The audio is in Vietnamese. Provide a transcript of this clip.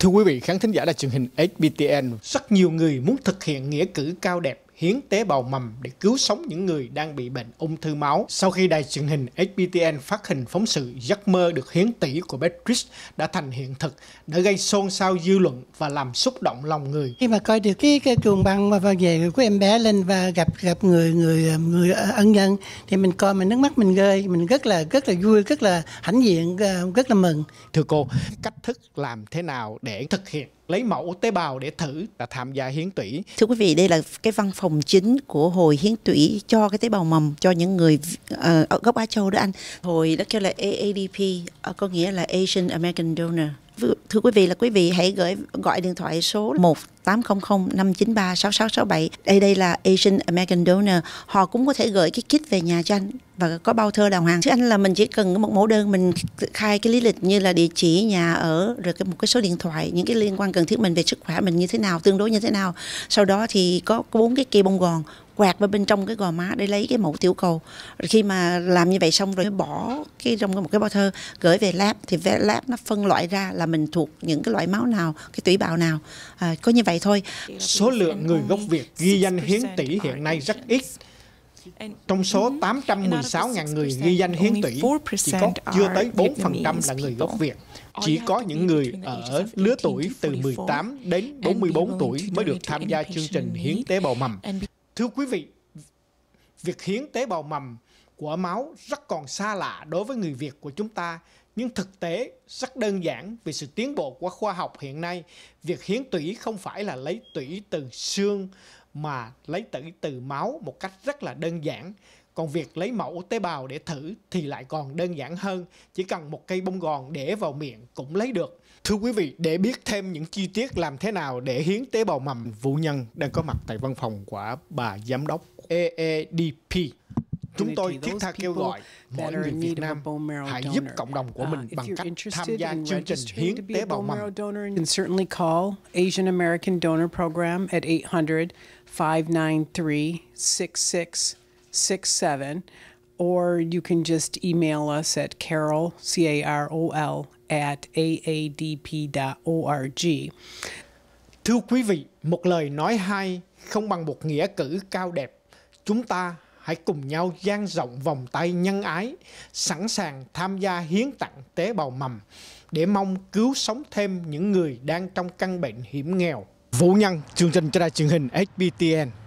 Thưa quý vị khán thính giả đài truyền hình HBTN, rất nhiều người muốn thực hiện nghĩa cử cao đẹp hiến tế bào mầm để cứu sống những người đang bị bệnh ung thư máu. Sau khi đài truyền hình HBTN phát hình phóng sự giấc mơ được hiến tỷ của Beatrice đã thành hiện thực, đã gây xôn xao dư luận và làm xúc động lòng người. Khi mà coi được cái, cái chuồng băng mà vào về của em bé lên và gặp gặp người người người ân nhân thì mình coi mình nước mắt mình rơi, mình rất là rất là vui, rất là hãnh diện, rất là mừng. Thưa cô, cách thức làm thế nào để thực hiện lấy mẫu tế bào để thử là tham gia hiến tủy. Thưa quý vị, đây là cái văn phòng chính của hội hiến tủy cho cái tế bào mầm cho những người ờ, ở gốc Á Châu đó anh. hội đó kêu là AADP, ờ, có nghĩa là Asian American Donor Thưa quý vị là quý vị hãy gửi gọi điện thoại số 1 800 593 6667. Đây đây là Asian American Donor. Họ cũng có thể gửi cái kit về nhà cho anh và có bao thơ đàng hoàng. Chứ anh là mình chỉ cần một mẫu đơn mình khai cái lý lịch như là địa chỉ, nhà ở, rồi cái một cái số điện thoại, những cái liên quan cần thiết mình về sức khỏe mình như thế nào, tương đối như thế nào. Sau đó thì có bốn cái kia bông gòn quạt vào bên trong cái gò má để lấy cái mẫu tiểu cầu rồi khi mà làm như vậy xong rồi bỏ cái trong một cái bao thơ gửi về lab thì lab nó phân loại ra là mình thuộc những cái loại máu nào cái tủy bào nào à, có như vậy thôi số lượng người gốc Việt ghi danh hiến tỷ hiện nay rất ít trong số 816.000 người ghi danh hiến tủy chỉ có chưa tới 4% là người gốc Việt. Chỉ có những người ở lứa tuổi từ 18 đến 44 tuổi mới được tham gia chương trình hiến tế bào mầm. Thưa quý vị, việc hiến tế bào mầm của máu rất còn xa lạ đối với người Việt của chúng ta, nhưng thực tế rất đơn giản vì sự tiến bộ của khoa học hiện nay, việc hiến tủy không phải là lấy tủy từ xương mà lấy tủy từ máu một cách rất là đơn giản. Còn việc lấy mẫu tế bào để thử thì lại còn đơn giản hơn, chỉ cần một cây bông gòn để vào miệng cũng lấy được. Thưa quý vị, để biết thêm những chi tiết làm thế nào để hiến tế bào mầm, Vũ Nhân đang có mặt tại văn phòng của bà giám đốc EEDP. Chúng tôi thiết tha kêu gọi mọi người Việt Nam hãy giúp cộng đồng của uh, mình bằng cách tham gia chương trình hiến tế bào mầm. Can certainly call Asian American Donor Program at 800 593 66 667, or you can just email us at carol, C A R O L, at aadp.org. Thưa quý vị, một lời nói hay không bằng một nghĩa cử cao đẹp. Chúng ta hãy cùng nhau dang rộng vòng tay nhân ái, sẵn sàng tham gia hiến tặng tế bào mầm để mong cứu sống thêm những người đang trong căn bệnh hiểm nghèo. Vũ Nhân, chương trình cho đài truyền hình HBTN.